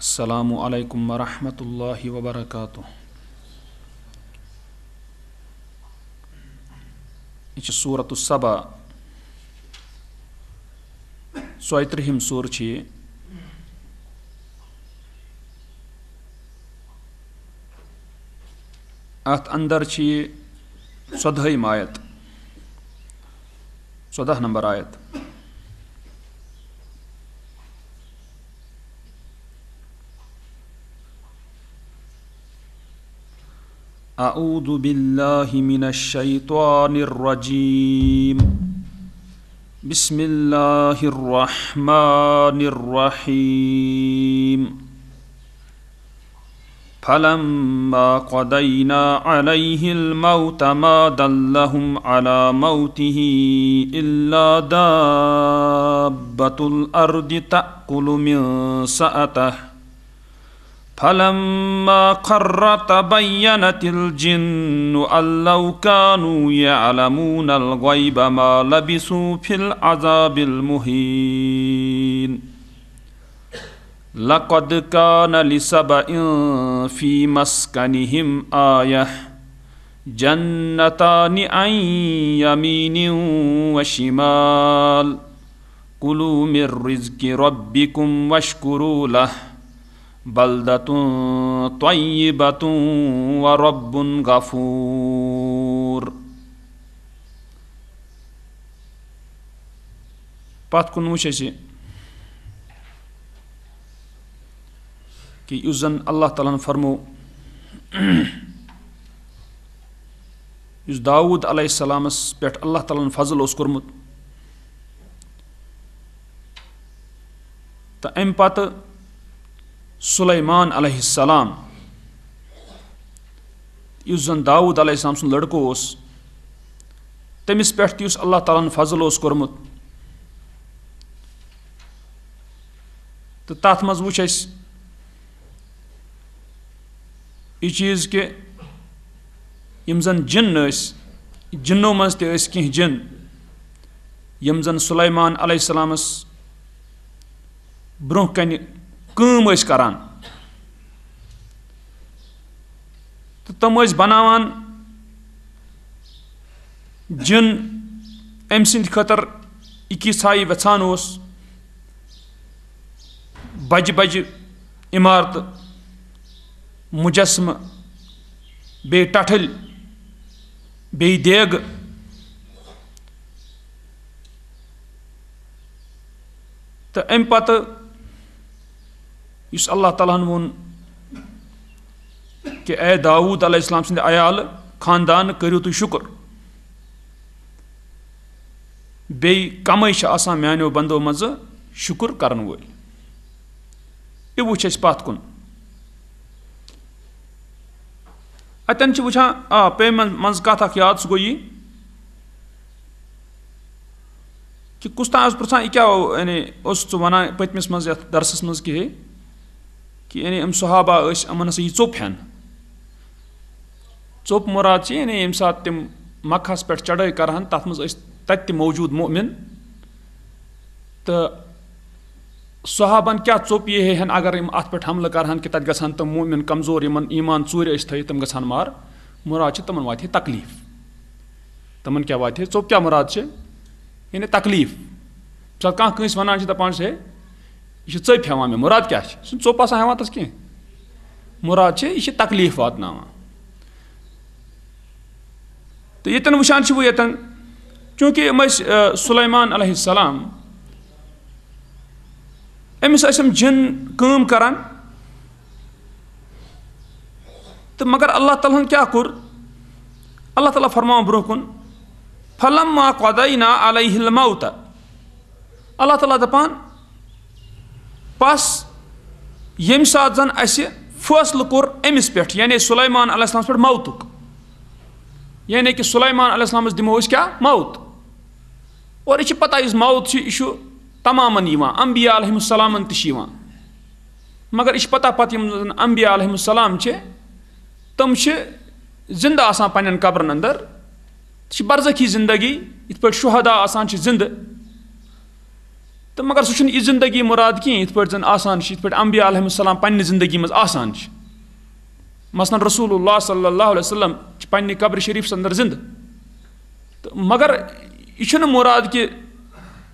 अल्लाम वरहमल वबरक यह सूरत सबा ژیترہم सूर ये अत अंदर ये चौदहम आयत चौदह नंबर आयत أعوذ بالله من الشيطان الرجيم بسم الله الرحمن الرحيم فلما قضينا عليه الموت ما دلهم على موته إلا دابة الأرض تأكل من سأته فلما قر تبينت الجن أن لو كانوا يعلمون الغيب ما لبثوا في العذاب المهين لقد كان لسبأ في مسكنهم آية جنتان عن يمين وشمال كلوا من رزق ربكم واشكروا له बलदतूँ तयबतूँ व रब्बुन गफूर पातकुनमुशे कि उस जन अल्लाह ताला फरमो उस दाऊद अलैहिस्सलामस पे अल्लाह ताला फजल उस कर्मुत तो अम पत् सुलैमान अलैहिस्सलाम यस जन दाऊद अलैहिस्सलाम सुन लड़को उस तमिस पे तुस अल्लाह तालन फजल उस कोरमुत तो तथ मज वुच यह चीज़ कि यम जन जिन जिन्नों मज तेह जिन यम जन सुलैमान अलैहिस्सलामस ब्रोह कनि कम तम बनावान जिन अम सद खतर इकिसाई वसान बज बज इमारत मुजस्म बे टठल बे देग तो अम पत् इस अल्लाह तलाहन वोन कि ए दाऊद अलैहिस्सलाम सिंद आयाल खानदान करू तु शुक्र बे कम मानो बंदो मज शुक्र कर वल यह वो पत् कुन अतन वहाँ आ पे मज कत याद सह गो यह कि कुछ पुछा यह क्या यानी उस वन पतमस मज दरसस मज कि कि यानी अम सहाबा अमन हसा यह ोपन ोप मुराद से यानी ये सात तम मखस पे चढ़ाई कर मौजूद मोमिन तो सहाबन क्या ोप ये हेन अगर इम अत पे हमल करान मोमिन कमजोर इन ईमान चूर थ तम ग मार मुराद तम वात तकलीफ तमन क्या वात ोप क्या मुराद यानी तकलीफ कह वन दपान है यह ژپ ہیوان مےٚ مُراد کیٛاہ چھِ سُہ ژوٚپ آسان ہیوان تَس کینٛہہ مُراد چھِ یہِ چھِ تکلیٖف واتناوان تہٕ ییٚتٮ۪ن وٕچھان چھِ بہٕ ییٚتٮ۪ن چوٗنٛکہِ یِم ٲسۍ سُلیمان علیہ السلام أمِس ٲسۍ یِم جِن کٲم کَران تہٕ مگر اللہ تعالیٰ ہَن کیٛاہ کوٚر اللہ تعالیٰ فرماوان برونٛہہ کُن فلم ما قۄدے نا علیہ الموت اللہ تعالیٰ دَپان پس ییٚمہِ ساتہٕ زن اَسہِ فٲصلہٕ کوٚر أمِس پٮ۪ٹھ یعنی سُلیمان علیہ السلامس پٮ۪ٹھ موتُک یعنی کہِ سُلیمان علیہ السلامس دِمو أسۍ کیٛاہ موت اور یہِ چھِ پتہ یُس موت چھُ یہِ چھُ تمامن یِوان امبیا علیہم السلامن تہِ چھِ یِوان مگر یہِ چھِ پتہ پتہٕ یِم زن امبیا علیہم السلام چھِ تِم چھِ زِندٕ آسان پنٛنٮ۪ن قبرن انٛدر چھِ برزخی زندگی یِتھ پٲٹھۍ شُہدا آسان چھِ زِندٕ तो मगर सह जिंदगी मुराद कह इत पे आसान पे अम्बिया अलहमसम पे जिंदगी मज आसान रसूल सल्ला वसलम पे कब्र शरीफ अंदर जिंद तो मगर यह मुराद कि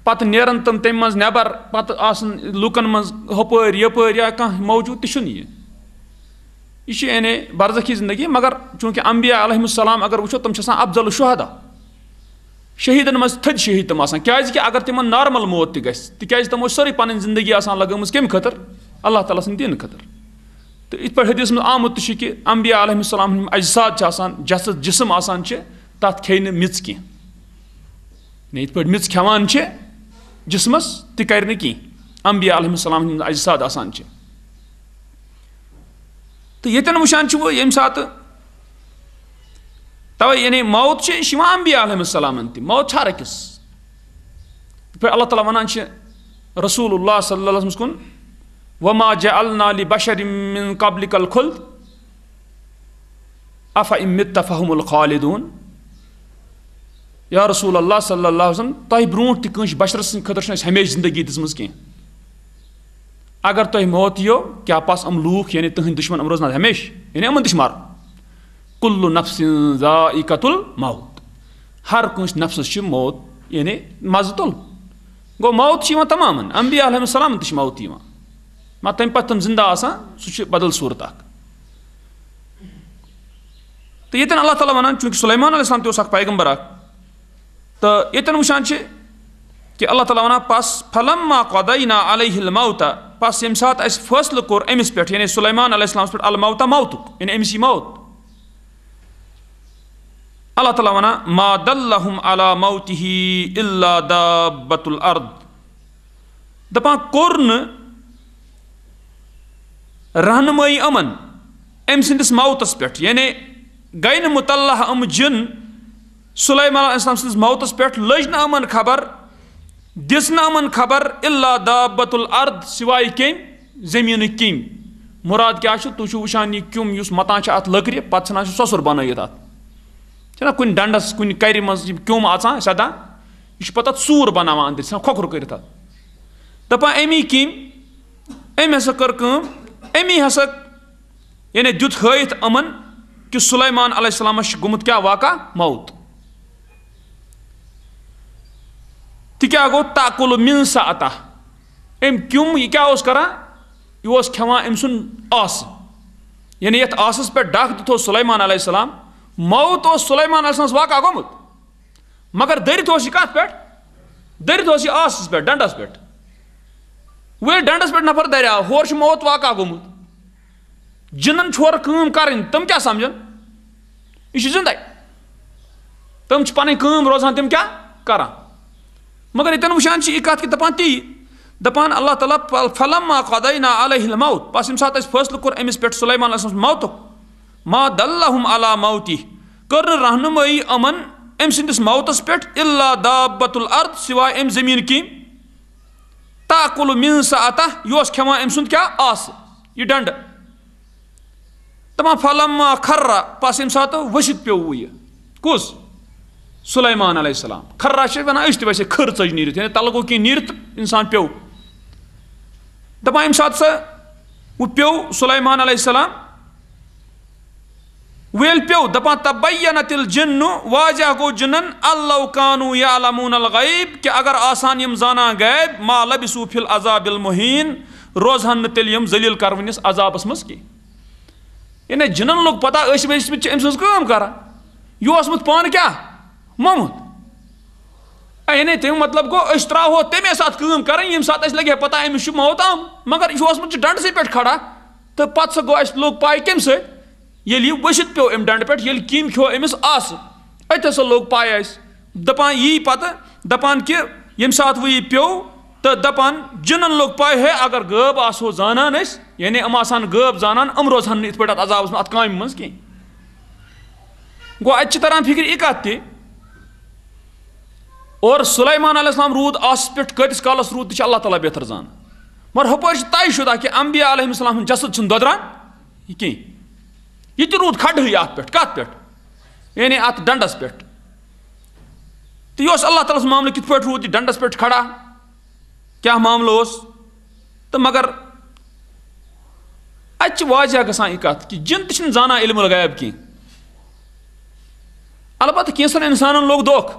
पत् नेरन तम तम नबर पत् लूक मज यप यपर या कह मौजूद तुन यह यह यानी बरजखी जिंदगी मगर चूंकि अम्बिया अलहमसम अगर वो तम अफजल शुहदा शहीदन मज थद शहीद तम क्या अगर तिम नॉर्मल मौत त तिज तमो सर पन जिंदगी लगम कम खतर अल्लाह ताला सद दीन खतर तो इत पे आमुत कि अम्बिया अलहलाम अजसाद जसद जिसम आसान तथ खे मिच कह इत पे मिच खेवान जिसमस त कर कह अम्बिया अलहलाम अजसाद आसान तो ये वुशान तो वो यम तवे यानी मौत अंबिया अलहमसलम तौत हरकस पे अल्लाह ताली वनान रसूल अल्लाह सल्लम कुन वमा जलना बशर मिन कबल कल खुल अफ इमित तफहमुल खालिदून या रसूल अल्लाह सल्लल्लाहु अलैहि वसल्लम तह ब्रो कंश बशर सद खुद हमेशा जिंदगी दिजम कह अगर तुम मौत यो क्या पास अम लूख यानी तुहद दुश्मन अम रोजन हमेशा यानी अमन तश কুল্লু নফসিন যাইকাতুল মাউত হার কুন্স নফসুশ মাউত ইয়েনি মাযুতল গো মাউত চি মতমামন আম্বিয়া আলাইহিমুস সালাম তিস মাউতি মা তেম্পাতন জিন্দা আসা বদল সুরতাক তো ইয়ে তন আল্লাহ তাআলা ওয়ানা চুনকি সুলাইমান আলাইহিস সালাম তে উসক পেগাম বরা তো ইয়ে তন মুশান চি কি আল্লাহ তাআলা ওয়ানা পাস ফাল্লামা ক্বাদাইনা আলাইহিল মাউতা পাস সিমসাত আস ফাসল কোরআন ইস পেঠিনে সুলাইমান আলাইহিস সালাম স্পিট আল মাউতা মাউত ইন এমসি মাউত আল্লাহ তালা وانا ما دللهم على موته الا دابه الارض دبا করন রহনময় अमन এম সিন দস মউতস পেট মানে গাইন মুতালহা আম জিন সুলাইমান আলাইহিস সালাম সিন দস মউতস পেট লজনা अमन খবর দিস নামন খবর الا দাবেতুল আরض সিওয়াই কি জমিন কি মুরাদ কি আশতু শুশুশানি কিম ইউস মতাছাত লকরি পছনা সুসর বনাইত چھنا کُنہِ ڈنٛڈس کُنہِ کرِ منٛز یِم کیوٚم اَژان سَدان یہِ چھُ پَتہٕ تَتھ ژوٗر بَناوان أنٛدٕرۍ ژھٕنان کھۄکھُر کٔرِتھ اَتھ دَپان اَمی کِنۍ أمۍ ہسا کٔر کٲم أمی ہسا یعنی دیُت ہٲیِتھ یِمَن کہِ سُلیمان علیہ السلامَس چھُ گوٚمُت کیٛاہ واقع موت تہِ کیٛاہ گوٚو تاکُل مِنسا اَتا أمۍ کیوٚم یہِ کیٛاہ اوس کران یہِ اوس کھٮ۪وان أمۍ سُنٛد آسہٕ یعنی یَتھ آسَس پٮ۪ٹھ ڈَکھ دِتو سُلیمان علیہ السلام मौत सुलेमान वाक़ गोमुत मगर दरित कत पे दरित आसस पे डंडस पे वे डंडस पे नफर दरिया होर मौत वाक़ गोमुत जिनन छोर कम कर तम क्या समझन यह जिंद तम पन कम रोजान तुम क्या कर मगर यन वुचान यह कत कि दपान ती दपान अल्लाह तला फलम कदई ना अलमौत बस यम सात फैसलह कोर अमिस पे सुलेमान मौतुक मा दल्लहुम अला मौति कर रहनुमई अमन अम संदिस मौतस पेट इल्ला दाबतुल अर्द सिवा अम जमीन की ताकुल मिन सता योस खमा अम सुंद क्या आस यह डंड तमा फलम खर्रा पास अम सातो वशित पे हुई कुस सुलेमान अलैहि सलाम सुलैमान अलैहिस्सलाम खर्रा इष्ट वैसे खर च नीरत यानी तलगो की कह नीरत इंसान पे दपा अम सात सह उ पे सुलेमान अलैहि सलाम वेल पेव दपान तबैन तिल जिन्नु वाजह गो जिनन अल्लव कानू यालमून गैब कि अगर आसान यम जाना गैब मा लबिसू फिल अजाबिल मुहीन रोजहन तिल यम जलील करवनिस अजाबस मज की इन्हें जिनन लोग पता ऐस अम सम कर यह ओसमुत पान क्या मोमुत इन्हें तम मतलब गो अस त्रो तमे सात कम कर लगे पता अमिस मौताम मगर यह ओसमुत डंडस पे खड़ा तो पत् सो गो लोग पाए कम सत ये वसित पे अम डंड पे कम खो अमिस आस अत लोग पाए दपान यी पत दपान कि यम सात वो यह पो तो दपान जिनन लोग पाए हे अगर गब आसो जानान यानी अम आसान गब जानान अम रोजान इत पे अजाब अत काम मं कह गो फिक्र एक कत और सुलमान अलैहिस्सलाम रूद आस पे कतिस कालस रूद तल्ला तला बेहतर जान मगर हप तय शुदा कि अम्बिया अलैहिस्सलाम जसद दोदरान कह यह तो रूद खडह अत कत पे यानी अत डंडस पे तो यह अल्लाह ताल मामल कित पे रूद डंडस पे खड़ा क्या मामल उस तो मगर अत वाजह ग कत कि जिन तुम जाना इलम गैब कह अलबत् कैंसन इंसान लोग दोख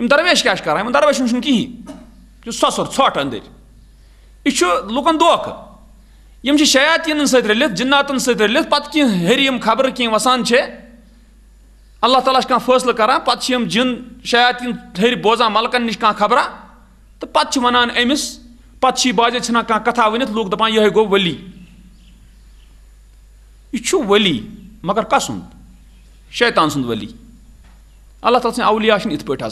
यम दरवेश क्या करान दरवेशन कहें ससुर ोट अंदर यह लुकन दोख यम शयातीन सलित जिन्नातन सलित पत् कह हरीम खबर कह वसान अल्लाह ताला कह फैसल करान पम जिन शयातीन हर बोजान मलकन नश कह खबरा तो पत् वनान अमिस पत् बाजे छना कह कथा वन लूक दपान ये गो वली यह वली मगर कस शैतान सुंद वली अल्लाह ताला सं अलिया इत पे कह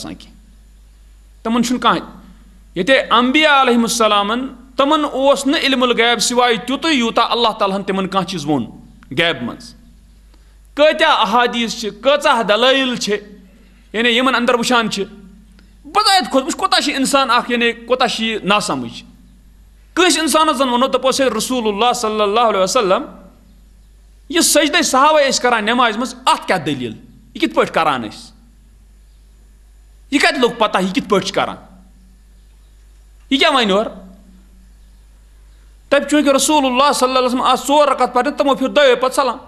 तम कह ये तमन ओस न इल्मुल गैब सिवाय तुत यूता अल्लाह ताला तिमन कह चीज वोन गैब मं कत्या अहादीस कचा दलैल यानी यमन अंदर वुशान बजात खोज कोता इंसान अख यानी कोता नासमझ कस इंसान जन वो दपो से रसूल सल्लल्लाहु अलैहि वसल्लम यह सजद सहावे कर नमाज मज अत क्या दलील यह कित पे करान यह कत लोग पता यह कित पे करान यह क्या वन और तब चूंकि रसूल सल्लल्लाहु अलैहि वसल्लम तमो फिर दयो पत सलाम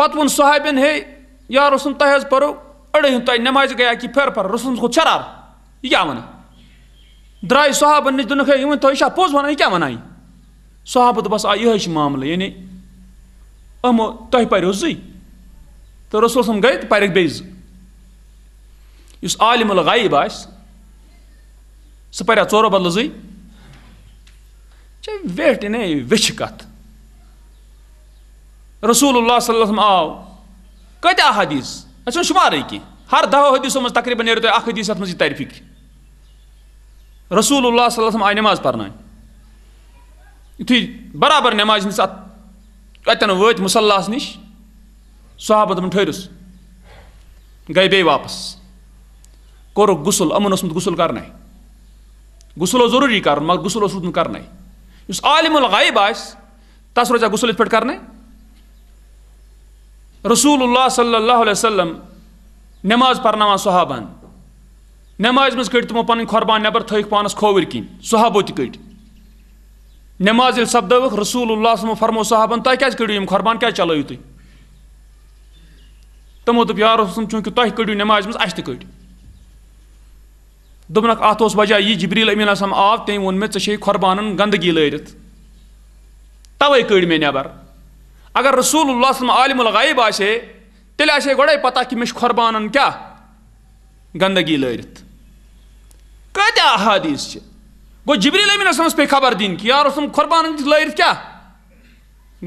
पत वन सहाबन हे यार रसूल तह हज परो अड़े हिन नमाज गया कि फिर फर रसूल को शरार ये क्या वना द्राय सहाबन निज दुनखे यूं पोज वन क्या वन सहाब तो बस आ यह मामले यानी अमो तह परो जी तो रसूल सम गए तो परे बेज इस आलिम सो बदल जी چھے ویٹ نے وچھ کت رسول اللہ صلی اللہ علیہ وسلم آو کتیا حدیث اچھا شمارے کی ہر دہو حدیثوں مز تقریبا نیرو تو اخ حدیث اتھ مز یہ تعریف فکر رسول اللہ صلی اللہ علیہ وسلم آئی نماز پرنائیں یتھے برابر نماز نس کتن وت مصلاس نش صحابہ تم ٹھہرس گئے بیٚیہِ واپس کوٚرُکھ غسل یِمن اوسمُت غسل کرناے غسل اوس ضروٗری کرُن مگر غسل اوس روٗدمُت کرناے یُس عالِمُل غایب آسہِ تَس روزیٛا غسل یِتھ پٲٹھۍ کَرنَے رسول اللہ صلی اللہ علیہ وسلم نٮ۪ماز پَرناوان صحابَن نٮ۪مازِ منٛز کٔڑۍ تِمو پَنٕنۍ خۄربان نٮ۪بر تھٲیِکھ پانَس کھووٕرۍ کِنۍ صحابو تہِ کٔڑۍ نٮ۪ماز ییٚلہِ سَپدٲوٕکھ رسول اللہ صٲبو فرمو صحابَن تۄہہِ کیٛازِ کٔڑِو یِم خۄربان کیٛازِ چلٲیِو تُہۍ تِمو دوٚپ یار رسوٗل چوٗنٛکہِ تۄہہِ کٔڑِو نٮ۪مازِ منٛز اَسہِ تہِ کٔڑۍ दोपनक अत वजह यह जबरील अमीन आसम आव तम वो मे ऐ खुरबान गंदगी लड़ित तवे कड़ मे नबर अगर रसूल आलिमुल गायब आसे तेल आसे गोड़े पता कि मे खुरबान क्या गंदगी लड़ित कत्या अहादीस गो जबरील अमीन आसम पे खबर दिन कि यार रसूल खुरबान लड़ित क्या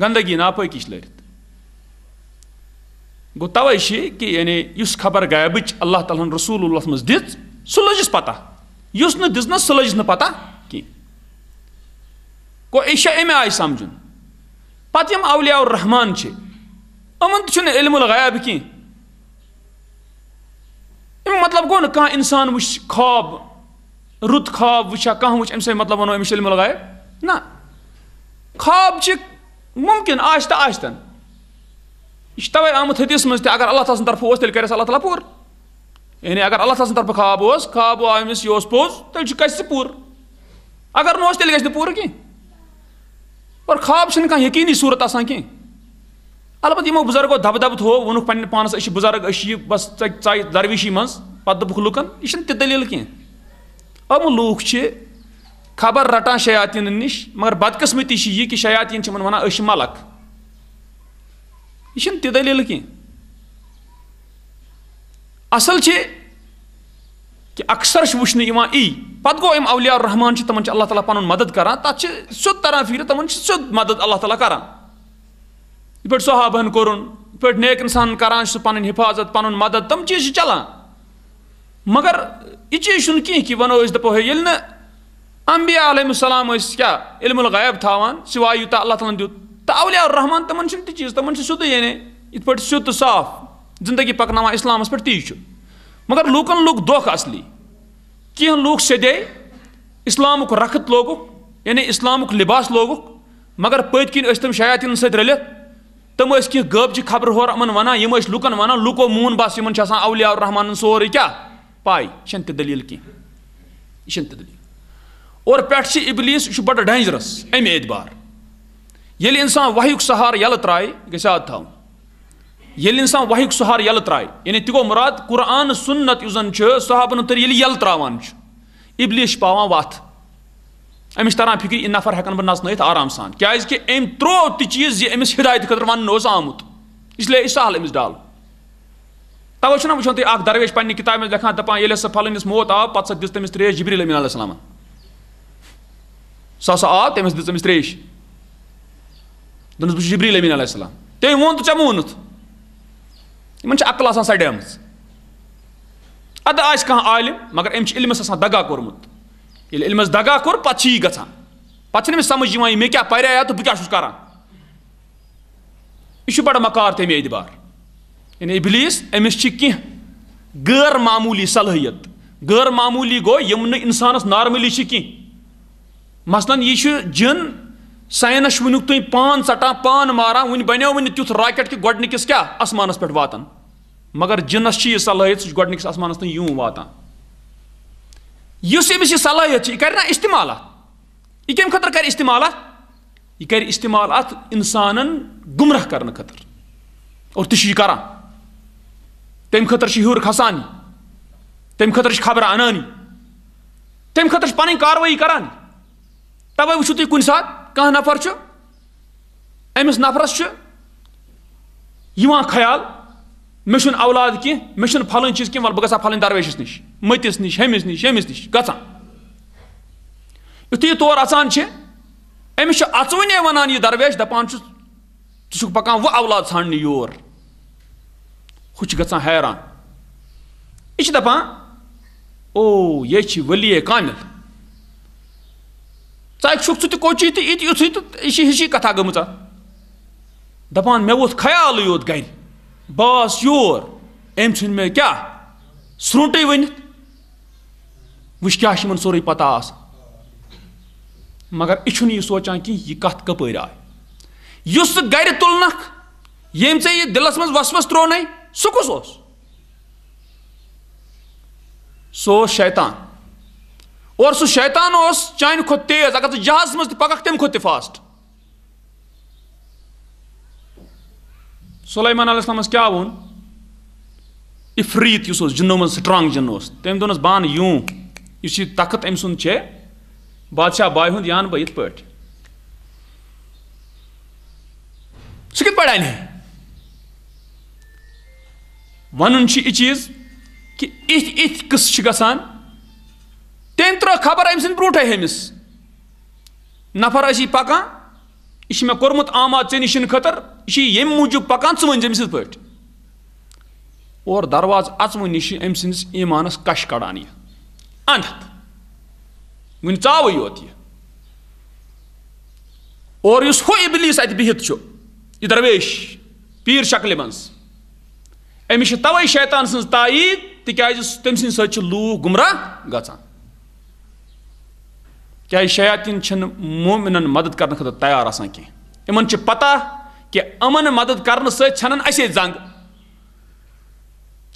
गंदगी नापक लड़ित गो तवे कि यानी खबर गायब अल्लाह तला रसूल दि سُہ لٔجِس پَتہ یُس نہٕ دِژنَس سُہ لٔجِس نہٕ پَتہ کینٛہہ گوٚو یہِ چھِ اَمہِ آیہِ سَمجھُن پَتہٕ یِم اولیا رحمان چھِ یِمَن تہِ چھُنہٕ علم الغیب کینٛہہ اَمیُک مطلب گوٚو نہٕ کانٛہہ اِنسان وٕچھ خاب رُت خاب وٕچھا کانٛہہ وٕچھ اَمہِ سۭتۍ مطلب وَنو أمِس چھِ علم الغیب نہ خاب چھِ مُمکِن آسہِ تہٕ آسہِ تَن یہِ چھِ تَوَے آمُت حدیٖث منٛز تہِ اگر اللہ تعالیٰ سٕنٛدِ طرفہٕ اوس تیٚلہِ کَرٮ۪س اللہ تعالیٰ پوٗرٕ यानी अगर अल्लाह ताला तरफ खाब ओस खाब आमस यह पोज तेल गस पूर अगर नोस तेल गस पूर कह पर खाब कह यकीनी सूरत आसान कह अलबत् यमो बुजुर्गो दब दब थो वोन पे पानस बुजुर्ग बस चाय दरविशी मज पे दोपुख लुकन यह ति दलील कह अम लूख खबर रटान शयातीन नश मगर बदकस्मती यह कि शयातीन वन वन मलक यह ति दलील कह असल कि अक्सर वुचन ई पत् गो अम अवलिया रहमान तम अल्लाह ताली पुन मदद कर तथा सियोद तरह फिर तम सियोद मदद अल्लाह ताली कर ये पे सहाबन कोर नेक इंसान कर सह हिफाजत पुन मदद तम चीज चलान मगर यह चीज कह कि वनो दपो हे ये अम्बिया अलमसलाम क्या इलमुल गैब थावान यूत अल्लाह तालन दुत तो अलिया रहमान तमन तह तमन तम सीधे यानी इत पे सियोद तो साफ जिंदगी पकन इस्लाम पे ती मगर लूकन लोग दोख असली कह लूक सदे इस्लाम रखत लोग यानी इस्लाम लिबास लोग मगर पत्क कन तम शयातिन सलित तम कह गबच खबर हो अमन वनान यम लूकन वनान लूको मून बस इन अवलिया रहमान सोरे क्या पाई यह दलील कह यह दलील और पे इबलीस यह बड़ डेंजरस अमे एतबार ये इंसान वाहक सहार यल त्रे ग ये इंसान वह सहार यल त्रा यानी तगो मुराद कुरान सुन्नत यु जन तर ये यल त्रावान इबलिश पावा वत अमिस तरान फिक्र नफर हेकन बह नचन आराम सान क्या कि अम त्रो तह चीज यह अमिस हिदायत खतर वन आमुत इसलिए सहल अमिस डाल तवे ना वो तुम अख दरवेश पे किताब मे लिखान दपान ये सह फलनिस मौत आव पत् दिस त्रेश जबरी अमीन अलैहिस्सलाम सह सा आव तमिस दिस तमिस त्रेश दोनस अमीन अलैहिस्सलाम तम वो तो चे इन अकल सड़ेम अद कह मगर अम्स इलमस दगा कोर्मुत ये इलम दगा कोर पे ग पे समझ मे क्या पर्या तो बह कर यह बड़ मकार तमें एतबार यानी इबलीस अमिस कह गैर मामूली सलहियत गैर मामूली गो यम इंसानस नॉर्मली कह मसलन यह जिन साइनस वुनुक तुम पान सटान पान मारान वन बनो वन तुथ राकेट कि गोडनिकिस क्या आसमानस पे वातान मगर जिनस की सलाहियत सह गोडनिकिस आसमानस तुम यूं वातान इस यह सलाहियत यह कर ना इस्तेमाल यह कम खतर कर इस्तेमाल यह कर इस्तेमाल अत इंसान गुमराह कर खतर और तुम यह करान तम खतर हूर खसान तम खतर खबर अनानी तम खतर पानी कार्रवाई करान तवे वो तुम कुन सात कह नफर अमिस नफरस ख्याल मे अवलाद कह मे फल चीज कह बह गा फल दरवेश नश मतिस नश हमिस नश हमिस नश ग यु तौर अचान अमिस अचवन वनान यह दरवेश दपान पकान वह अवलाद ान योर हु ग हैरान यह दपान ओ ये वलिए कामिल ژکھ ژٕ تہِ کوچی تہٕ یہِ تہِ یُتھُے تہٕ یہِ چھِ ہِشی کَتھا گٔمٕژ دَپان مےٚ ووٚتھ خیالٕے یوت گَرِ باس یور أمۍ ژھُنۍ مےٚ کیٛاہ سرٛوٗنٛٹٕے ؤنِتھ وٕچھ کیٛاہ چھِ یِمَن سورُے پَتہ آسان مگر یہِ چھُنہٕ یہِ سونٛچان کینٛہہ یہِ کَتھ کَپٲرۍ آے یُس ژٕ گَرِ تُلنَکھ ییٚمۍ ژےٚ یہِ دِلَس منٛز وَسوَس ترٛونَے سُہ کُس اوس سُہ اوس شیطان और सो शैतान उस चान खुद तेज अगर तुम तो जहाज मज पक तम खुद फास्ट सलमान क्या वो इफरीत उस जिनो तो मज स्ट्रांग जिनो तम दोन बान यू इस तखत अम सुंद चे बादशाह बाय हूं यान बह पे सह वन यह चीज कि इथ इथ किस तेन त्रो खबर अम ब्रूटे हमिस नफर ऐसी पकान यह मे कोर्मुत आमा चे नशन खतर यह मूजूब पकान वन अम्स पे और दरवाज अचवन यह अम सीमानस कश कड़ान यह अंध वन चाव योत यह और इस अत बिहित यह दरवेश पीर शक्ल मं तवे शैतान सज तद तिज तम सू गुमराह ग क्या शयातिन मोमिन मदद कर खुद तैयार आ कह इन पता कि अमन मदद कर सन असे जंग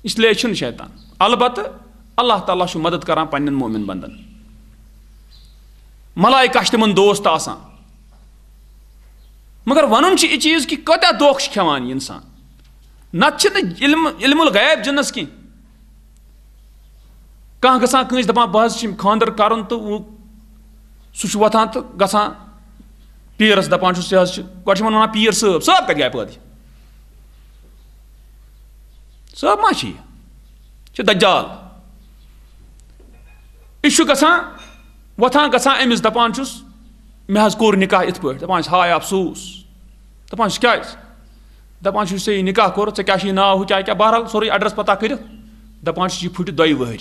इसलिए शैतान अलबत् अल्लाह ताला मदद कर पे मोमिन बंदन मलाइका तिम दोस्त आ मगर वन यह चीज़ कि कत दोख खेवान इंसान नल्म गैब जिनस कह गान दपान खानदर कर सह व ग पीरस दपान यह गोड वन पीर सब सब कत गए पैद सब मा दज्जाल यह ग वथान ग अमिस दपान मे कोर निकाह इत पे दपान हाय अफसूस दपान क्या दपान से यह निकाह कोर ऐ क्या नाव क्या क्या बहरहाल सोरे एड्रेस पता कर दपान यह फुट दि वह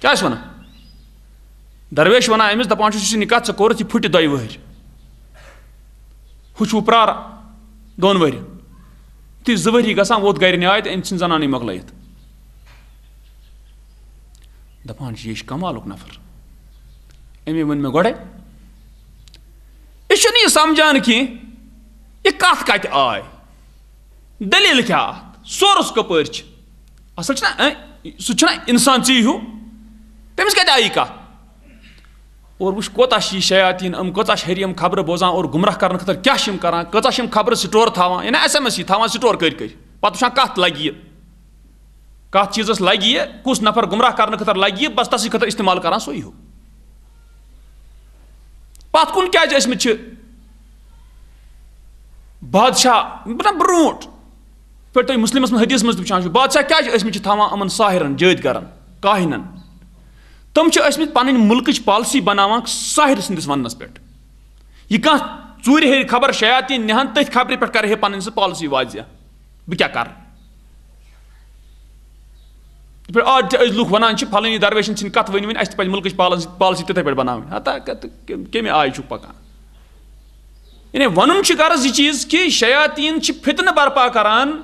क्या वन درویش ونان أمس دپان چھُس یہِ کَتھ ژٕ کوٚرُتھ یہِ پھٕٹہِ دۄیہِ ؤہٕرۍ ہُہ چھُ وُپرار دۄن ؤرۍ یِتھُے زٕ ؤری گژھان ووٚت گرِ نیاے تہٕ أمۍ ژھٕنۍ زَنانٕے مۄکلٲیِتھ دَپان چھِ یہِ چھُ کمالُک نفر أمی ووٚن مےٚ گۄڈے یہِ چھُنہٕ یہِ سَمجھان کینٛہہ یہِ کَتھ کَتہِ آے دٔلیٖل کیٛاہ اَتھ سورُس کَپٲرۍ چھِ اَصٕل چھُنہ سُہ چھُنہ اِنسان ژی ہیوٗ تٔمِس کَتہِ آیہِ یہِ کَتھ और वो कौत शयातिन अम कचा हरिम खबर बोजान और गुमराह कर खर क्या करान कचा खबर स्टोर थावान या एस एम एस थावान स्टोर कर कर पत कत लग ये कत चीज़स लग ये कुस नफर गुमराह कर खर लग बस तस खर इस्तेमाल करान सो हो पथ कुन क्या ऐसम बादशाह ना ब्रोट पे तुम मुस्लिम हदीस मे वान बादशाह क्या थावान अमन साहिरन जद करान काहिनन तुम ऐसम पन मुल्क पालसी बनावान साहिर सदस वनस पे यह कह चूर हे खबर शयाती नहन तथ खबर पे कर पी सह वाजिया बह क्या कर आज लूख वन फलानी दरवेशन सद कत वन अस पे मुल्क पॉलिसी पॉलिसी पे बना कमे आय पकान इन वन गर्ज यह चीज कि शयातीन फितन बरपा करान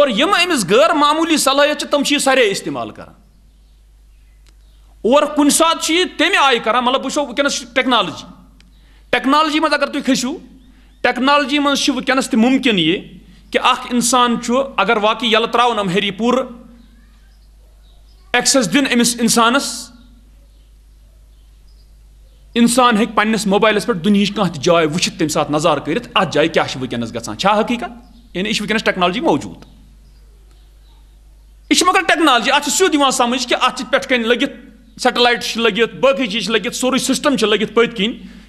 और यम अमिस गैर मामूली सलाहियत तम सारे इस्तेमाल करान और कुन सा तमें आय कर मतलब वो वन टेक्नोलॉजी टेक्नोलॉजी मज अगर तुम खसु टेक्नोलॉजी मज वनस तुमकिन ये कि अख इंसान अगर वाकई यल त्रावन हम हरी पूर एक्सेस दिन अमिस इंसानस इंसान हे पन्नस मोबाइल पे दुनिया कह जाय वह तम सात नजार कर जाए क्या वनस गकीकत यानी यह वनस टेक्नोलॉजी मौजूद यह मगर टेक्नोलॉजी अत सू समझ कि अच्छे पे कन लगित सैटलाइट लगित बाकी चीज लगित सोरे सिस्टम लगित पत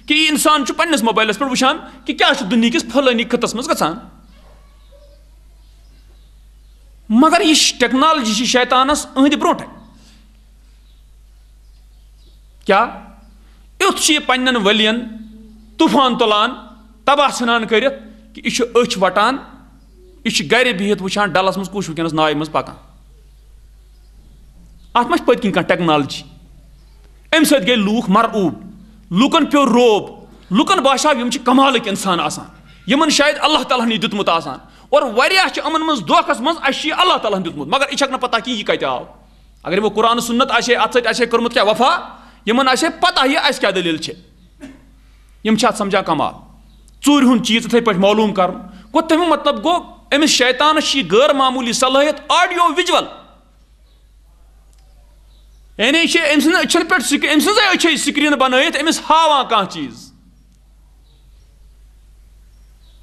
कि इंसान पन्नस मोबाइलस पे वुचान कि क्या दुनिया फलानी खतस मज ग मगर यह टेक्नोलॉजी शैतानस अहद ब्रो क्या युथ पन्न तूफान तुलान तबाह ژھٕنان करित कि यह वटान यह गर बिहत वुचान डलस मज कुछ वनस नाव पकान अत मा पत कह टेक्नोलॉजी अमि सत गई लूख मरूब लूकन पे रोब लूक बाशाव यम कमालक इंसान आसान यमन शायद अल्लाह तल ने दुतमुत और वह अमन मज दस मज अल्लाह ताला दुतमुत मगर यह पता कि कत आव अगर वो कुरान सुन्नत आशे अत सत कर्मुत क्या वफा यमन आशे पता यह अस क्या दलील यम समझा कमाल चूर हूं चीज इथे पे मालूम कर गो मतलब गो अमिस शैतानस गैर मामूली सलाहियत ऑडियो विजुअल यानी यह अम्स अचन पे अम्स अच्छे स्क्रीन बनित अम्स हाँ कह चीज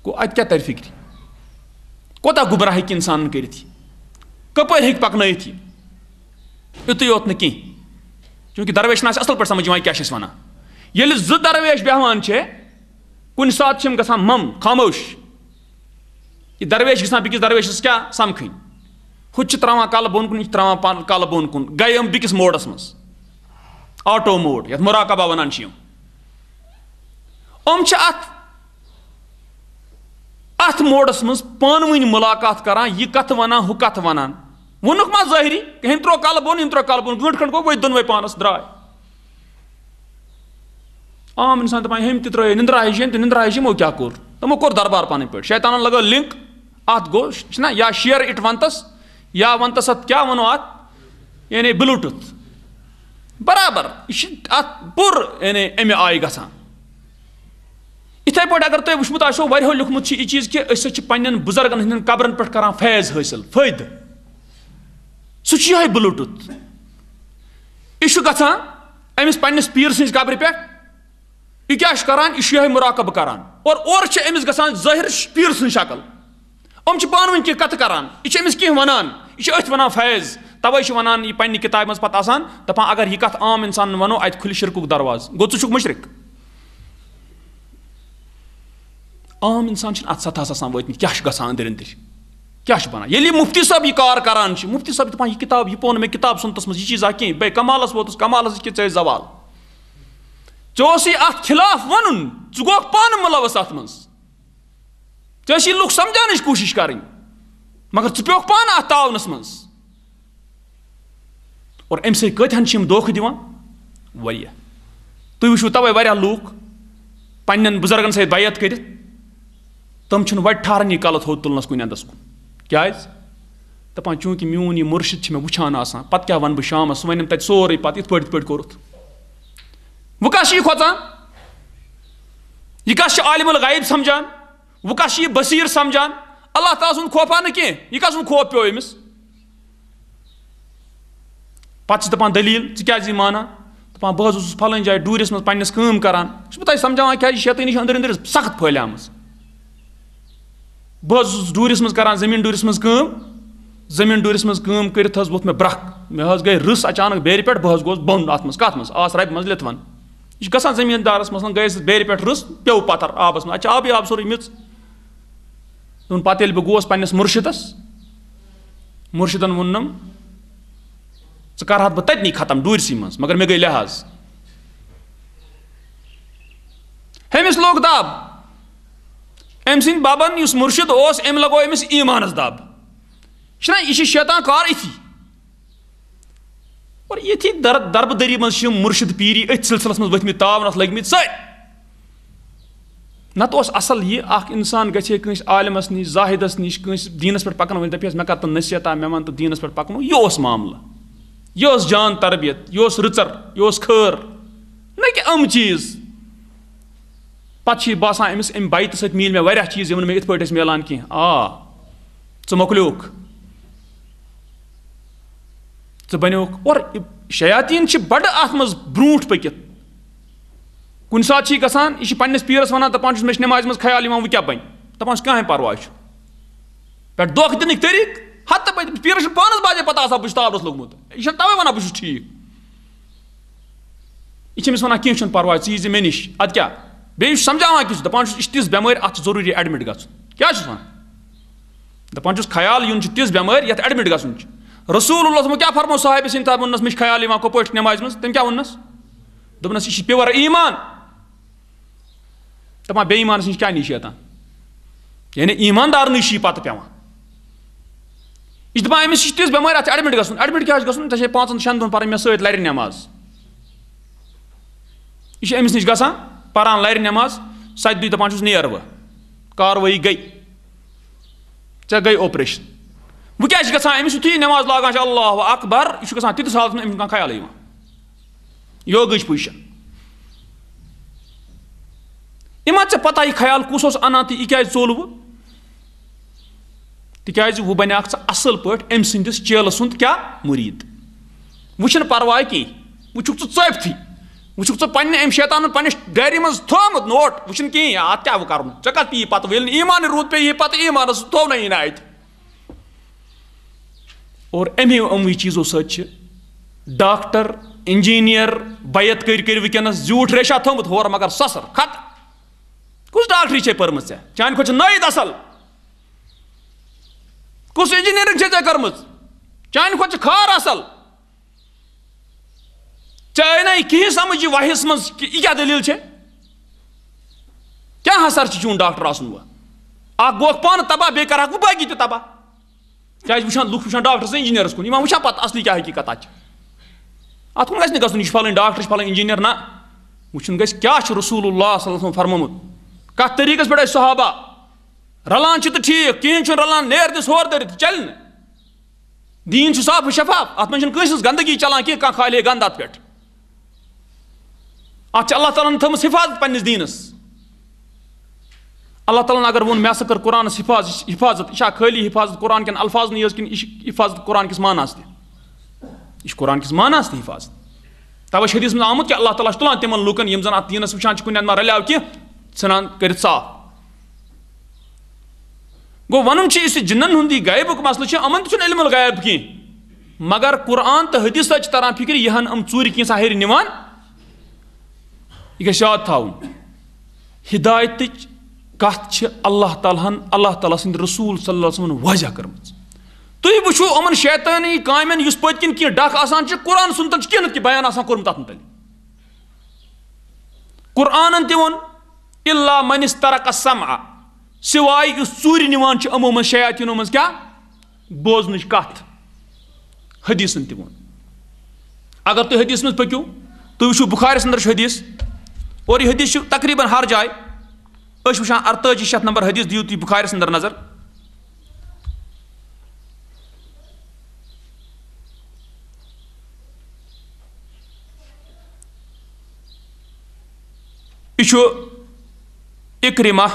गो अत क्या तर फिक्र कोता गुबरा हे इंसान कर कप हे पकन युत योत नी चूंकि दरवेश असल पे समझ क्या वन ये जो दरवेश बेहान कुन सात गम खामोश यह दरवेश गिस बिकिस दरवेश क्या समखन हूँ त्रावान कल बोन कुन यह त्रावान कल बोन कुन गए हम बिकिस मोडस मज आटो मोड ये मुराकबा वन अम अत मोडस मज पानवन मुलाकात करान यह कत वनान हु कत वन वोनुक मा जहरी हम त्रो कल बोन हम त्रो कल बोन गंट खंड गई दोनवे पानस द्राय आम इंसान दपा हम त्रो निंद्रा हिश तो निंद्रा हिश हमो क्या कोर तमो कोर दरबार पानी पे शैतान लगो लिंक अत गो या शेयर इट वनतस या वन तो सत क्या वनो अत यानी ब्लूटूथ बराबर यह अत पुर यानी अमे आय ग इथे पे अगर तुम वो आो वो लूखमुत यह चीज कि पन्न बुजुर्गन हंद कब्रन पे कर फैज हासिल फायद सह ये ब्लूटूथ यह ग अमिस पन्नस पीर सज पे यह क्या करान यह मुराकब करान और और अमिस पीर सकल अम पान वन कत करान यह वनान अथ वनान फैज तवे वन यह पन्ने किताब मज पे अगर यह कत आम इंसान वनो अत खुल शिरक दरवाज गो ुक मशरक आम इंसान अत सतहस वत क्या ग अंदर अंदर क्या बनान ये मुफ्ती साहब यह कार करान मुफ्ती साहब दपान यह किताब यह पोन मे किताब सुनतस मज यह चीज़ा कह बे कमालस वोत कमालस कि जवाल ऐ अत खिलाफ वन गो पान मुलवस अत मज चे लुक समझान कोशिश तो करें मगर ऐ पोख पान अत तावनस मं और अमि सतन दोख दिवान वो तवे वह लूक पे बुजुर्गन सयत कर तम वट ठारन यह कलत हो तुलनस कुन क्या दपान चूंकि म्यून यह मुर्शिद मे वुचान पे क्या वन बह शाम सह वन तक सोरे पे इथ पे कोरुत वह कस खोचान यह कस गायब समझान वो कह यह बसीर समझान अल्लाह ताला सुन खोफा कह यह कस खोफ पे अमिस पे दपान दलील क्या माना दपान बहुत फलन जाए डूरस मं पस कम करान बह समझान क्या शैतानी अंदर अंदर सख्त फहलाम बहुत डूरस मं करान जमीन डूरस मं कम जमीन डूरस मं कम कर वोथ मे ब्रख मे गई रस अचानक बेर पे बह गोस बंद अत मत मं आस रबि मं लिथवन यह ग जमीनदारस मसलन गई बेर पे रस पे पतर आबस मे अब आब सोरे मिच दोन पत् बह गोस पन्नस मुर्शिदस मुर्शिदन वोनम ऐ कर बह ततनी खत्म डूरस मं मगर मे गई लिहाज हमिस लोग दब अम सद बबन उस मुर्शिद अम लगो अमिस ईमानस दब यह यह शैतान कार इथी और इथी दर दरबदरी मं मुर्शिद पीरी अथ सिलसिलस मं वथम लगम सत्य नत असल यह अख इंसान गे कंस आलमस नश जाहिदस नश पे पकन दप मे कर नसीहता मे वन तो दीनस पे पकन यह मामल यह जान तरबियत यह रिचर यह खर न कि अम चीज पे बसान अमिस अम बाइत सत मिल मे वह चीज यम मे इत पे मिलान कह आ च मोकलुक और शयातीन बड़ अत ब्रूठ पकित कुन सात ग गसान यह पन्नस पीरस वन दपान मे नमाज मे खाल वह क्या बन दपान कहें पर्वा पे दुख दिन तरीक हत पीरस पान बाजे पता बहुत तबरस लोगमुत यह तवे वन बहुत ठीक यह वन कह पर्वा यह मे नश अद क्या बेस समझा कि दपान तिस बेमार अत जरूरी एडमिट ग क्या वन दपान खयाल यून तिस बेमार ये एडमिट ग रसूल वो क्या फरमो साहब सिंद वोनस मे ख्याल कपा नमाज मे तम क्या वोनस दोपनस यह प्योर ईमान दपान बेईमानस नश क्या नशियत यानी ईमानदार नश पत पेवान यह दपान अमिस तिज बेमारी अत एडमिट ग एडमिट क्या ग चे पाँचन शन दिन पे मे सर नमाज यह अमिस नश ग पान लर नमाज सत दुई दपान नेर वह कार्रवाई गई ऐ गई ऑपरेशन वह क्या गमिस यु नमाज लागान अल्लाह अकबर यह ग तिस हालत में अमिस ख्याल योग पोजिशन इमा चे पता यह ख्याल कूस उस अनान तो यह चोल वो तिकाज वह बन असल पे अम सदिस चेल सुंद क्या मुरीद वह पर्वाह कह वह चोप थी वह ऐ पे अम शैतान पनिस डायरी मं थोमुत नोट वह कहें अत क्या कर ऐ पी पत ईमान रूद पे पत ईमान थो ना यह अत और अमे अमवे चीज़ों डाक्टर इंजीनियर बैत कर वनस जूठ रेशा थोमुत होर मगर ससर खत कुस डाक्टरी चे पर्म चान खुद नईद असल कुस इंजीनियरिंग ऐ कर्म चान खुद खार असल चे आई कहीं समझ यह वाहिस मज क्या दलील है क्या हसर चून डाक्टर आसन अख गोख पान तबाह बे कर बाकी तह तबाह क्या वुचान लुक वुचान डाक्टर इंजीनियरस कुन वा पत असली क्या हकीकत अत अत कुन गु फल डाक्टर फलान इंजीनियर ना वुचन गस क्या रसूल फरमुत कत तरीकस पे सहाबा रलान तो ठीक कहें रलान नेर दिस होर चल दीन साफ शफाफ अत मे गंदगी चलान कह खाले गंद अत पे अत अल्लाह तालन थम हिफाजत पन्नस दीनस अल्लाह तालन अगर वो मे सर कुरान हिफाज हिफाजत यह खाली हिफाजत कुरान कन अल्फाज नहीं कि हिफाजत कुरान किस मानस तह कुरान किस मानास तह तवे हदीस में आमुत कि अल्लाह ताला तुलान तिम लूकन यम जन अत दीनस वचान कुन कह ස්නාන් කරසා. गो वन जिन्न हूँ गैब मसल अमन इलम गैब कह मगर कुरान तो हदीस तरान फिक्र यह अम चूर कैसा हर निवान यह गाद था हिदायत कत अल्लाह तहन अल्लाह तला रसूल सल्लम वाजह कर्म तुम वो अमन शैतानी कामन इस पत्किन कह डक आसान कुरान सुन कह बयान कुरान तोन इल्ला मन तरक समा सिवाय चूर निवान अमूमन शयातिनों मज क्या बोजन कथ हदीसन तोन अगर तुम हदीस मज पकू तुम वो बुखारस अंदर हदीस और यह हदीस तकरीबन हर जाए वह अरतजी शत नंबर हदीस दियो तु बुखारस अंदर नजर यह इक्रिमा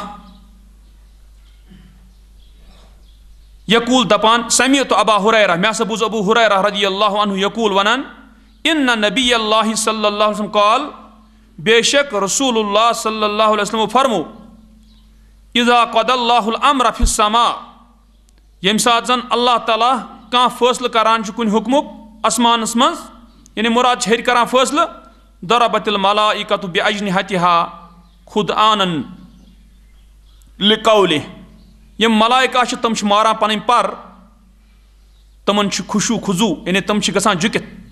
यकूल दपान समी तो अबा हुरैरा मे हसा बूज अबू हुरैरा रजी अल्लाह यकूल वनान इन नबी अल्लाह सल्लम कॉल बेशक रसूल सल्लल्लाहु अलैहि फरमो इज़ा कदल्लाहमर फिसमा यम सात जन अल्लाह ताला कह फैसल करान कुन हुक्मुक आसमानस मज यानी मुराद हर करान फैसल दरबतिल मलाइकत बे अजन हतिहा खुद आनन लिकौल यम मलाइका तम मारान पन पर तमन खुशू खुजू यानी तम ग